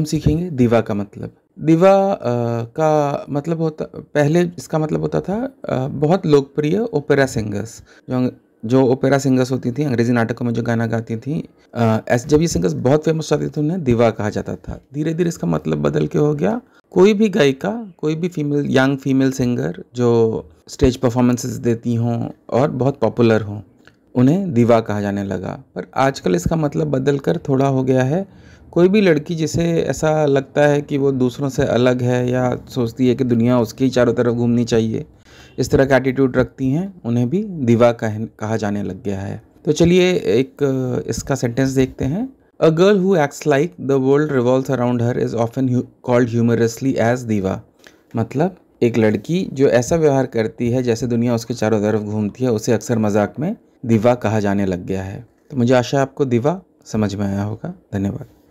हम सीखेंगे दिवा का मतलब दिवा आ, का मतलब होता पहले इसका मतलब होता था आ, बहुत लोकप्रिय ओपेरा सिंगर्स जो जो ओपेरा सिंगर्स होती थी अंग्रेजी नाटकों में जो गाना गाती थी ऐसे जब ये सिंगर्स बहुत फेमस होती थी उन्हें दिवा कहा जाता था धीरे धीरे इसका मतलब बदल के हो गया कोई भी गायिका कोई भी फीमेल यंग फीमेल सिंगर जो स्टेज परफॉर्मेंसेस देती हों और बहुत पॉपुलर हों उन्हें दीवा कहा जाने लगा पर आजकल इसका मतलब बदल कर थोड़ा हो गया है कोई भी लड़की जिसे ऐसा लगता है कि वो दूसरों से अलग है या सोचती है कि दुनिया उसके ही चारों तरफ घूमनी चाहिए इस तरह का एटीट्यूड रखती हैं उन्हें भी दीवा कह कहा जाने लग गया है तो चलिए एक इसका सेंटेंस देखते हैं a girl who acts like the world revolve around her is often called humorously as diva मतलब एक लड़की जो ऐसा व्यवहार करती है जैसे दुनिया उसके चारों तरफ घूमती है उसे अक्सर मजाक में दिवा कहा जाने लग गया है तो मुझे आशा है आपको दिवा समझ में आया होगा धन्यवाद